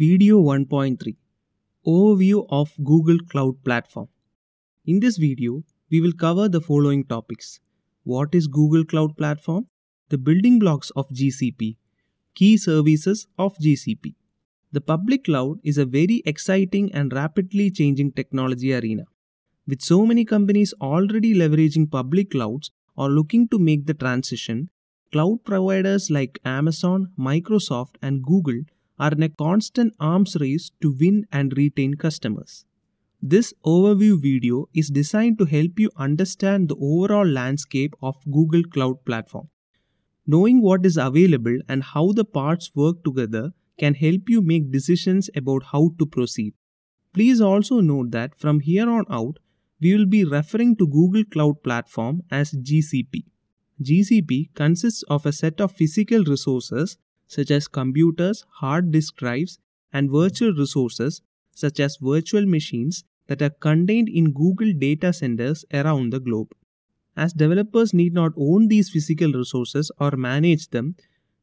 Video 1.3 Overview of Google Cloud Platform. In this video, we will cover the following topics. What is Google Cloud Platform? The building blocks of GCP. Key services of GCP. The public cloud is a very exciting and rapidly changing technology arena. With so many companies already leveraging public clouds or looking to make the transition, cloud providers like Amazon, Microsoft, and Google are in a constant arms race to win and retain customers. This overview video is designed to help you understand the overall landscape of Google Cloud Platform. Knowing what is available and how the parts work together can help you make decisions about how to proceed. Please also note that from here on out, we will be referring to Google Cloud Platform as GCP. GCP consists of a set of physical resources such as computers, hard disk drives, and virtual resources such as virtual machines that are contained in Google data centers around the globe. As developers need not own these physical resources or manage them,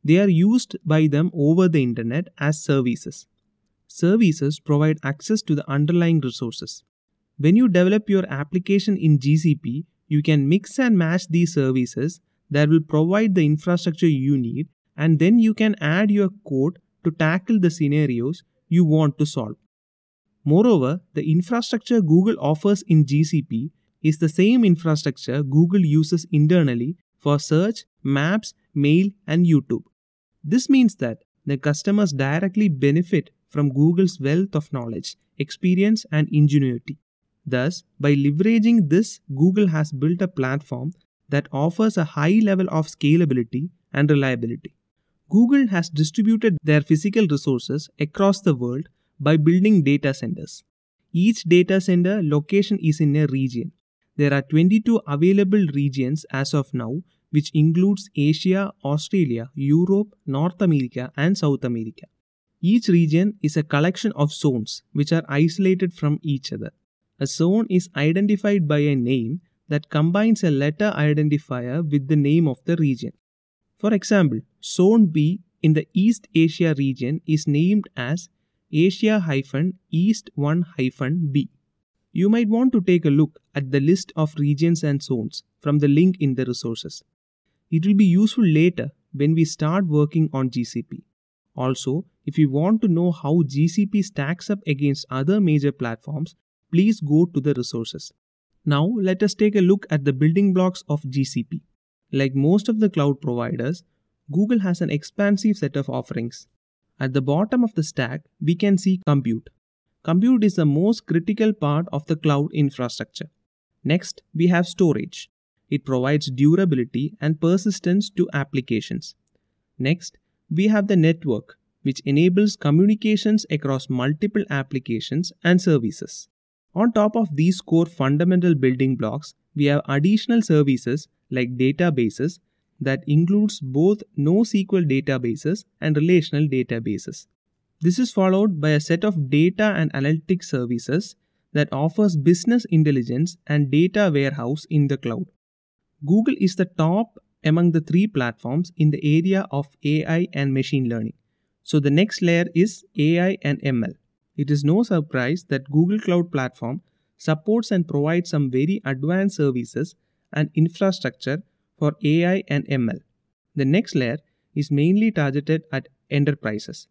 they are used by them over the internet as services. Services provide access to the underlying resources. When you develop your application in GCP, you can mix and match these services that will provide the infrastructure you need and then you can add your code to tackle the scenarios you want to solve. Moreover, the infrastructure Google offers in GCP is the same infrastructure Google uses internally for search, maps, mail, and YouTube. This means that the customers directly benefit from Google's wealth of knowledge, experience, and ingenuity. Thus, by leveraging this, Google has built a platform that offers a high level of scalability and reliability. Google has distributed their physical resources across the world by building data centers. Each data center location is in a region. There are 22 available regions as of now, which includes Asia, Australia, Europe, North America, and South America. Each region is a collection of zones which are isolated from each other. A zone is identified by a name that combines a letter identifier with the name of the region. For example, Zone B in the East Asia region is named as Asia-East 1-B. You might want to take a look at the list of regions and zones from the link in the resources. It will be useful later when we start working on GCP. Also, if you want to know how GCP stacks up against other major platforms, please go to the resources. Now, let us take a look at the building blocks of GCP. Like most of the cloud providers, Google has an expansive set of offerings. At the bottom of the stack, we can see compute. Compute is the most critical part of the cloud infrastructure. Next, we have storage. It provides durability and persistence to applications. Next, we have the network, which enables communications across multiple applications and services. On top of these core fundamental building blocks, we have additional services like databases that includes both NoSQL databases and relational databases. This is followed by a set of data and analytic services that offers business intelligence and data warehouse in the cloud. Google is the top among the three platforms in the area of AI and machine learning. So the next layer is AI and ML. It is no surprise that Google Cloud Platform supports and provides some very advanced services and infrastructure for AI and ML. The next layer is mainly targeted at enterprises.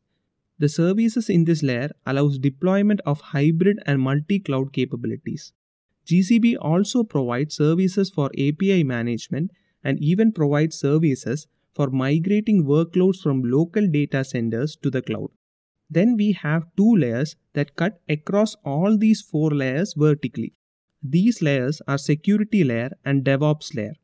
The services in this layer allows deployment of hybrid and multi-cloud capabilities. GCP also provides services for API management and even provides services for migrating workloads from local data centers to the cloud. Then we have two layers that cut across all these four layers vertically. These layers are security layer and DevOps layer.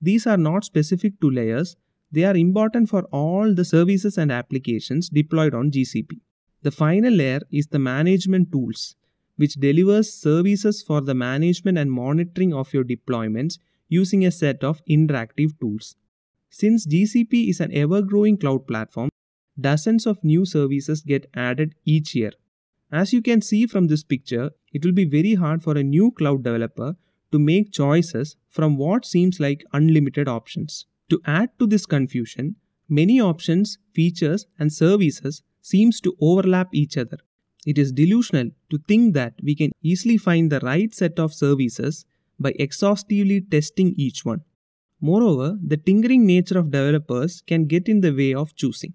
These are not specific to layers, they are important for all the services and applications deployed on GCP. The final layer is the management tools, which delivers services for the management and monitoring of your deployments using a set of interactive tools. Since GCP is an ever-growing cloud platform, dozens of new services get added each year. As you can see from this picture, it will be very hard for a new cloud developer to make choices from what seems like unlimited options. To add to this confusion, many options, features, and services seems to overlap each other. It is delusional to think that we can easily find the right set of services by exhaustively testing each one. Moreover, the tinkering nature of developers can get in the way of choosing.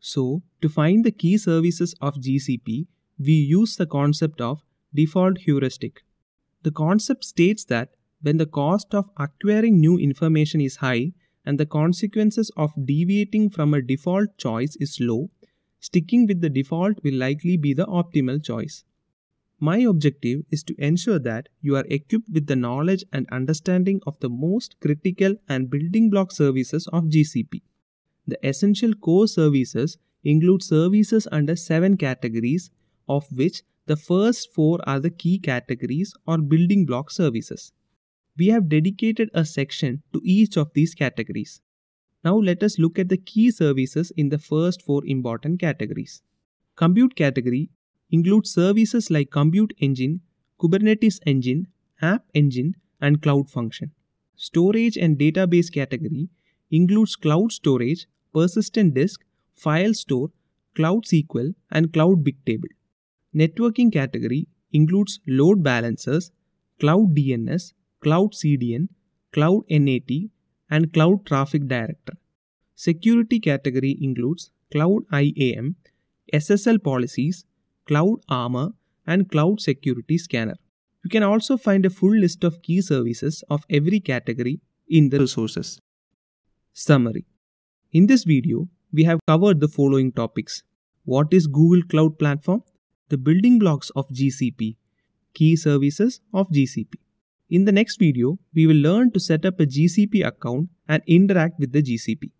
So, to find the key services of GCP, we use the concept of default heuristic. The concept states that when the cost of acquiring new information is high and the consequences of deviating from a default choice is low, sticking with the default will likely be the optimal choice. My objective is to ensure that you are equipped with the knowledge and understanding of the most critical and building block services of GCP. The essential core services include services under seven categories of which the first four are the key categories or building block services. We have dedicated a section to each of these categories. Now let us look at the key services in the first four important categories. Compute category includes services like Compute Engine, Kubernetes Engine, App Engine, and Cloud Function. Storage and database category includes Cloud Storage, Persistent Disk, File Store, Cloud SQL, and Cloud Bigtable. Networking category includes load balancers, cloud DNS, cloud CDN, cloud NAT, and cloud traffic director. Security category includes cloud IAM, SSL policies, cloud armor, and cloud security scanner. You can also find a full list of key services of every category in the resources. Summary In this video, we have covered the following topics What is Google Cloud Platform? the building blocks of GCP, key services of GCP. In the next video, we will learn to set up a GCP account and interact with the GCP.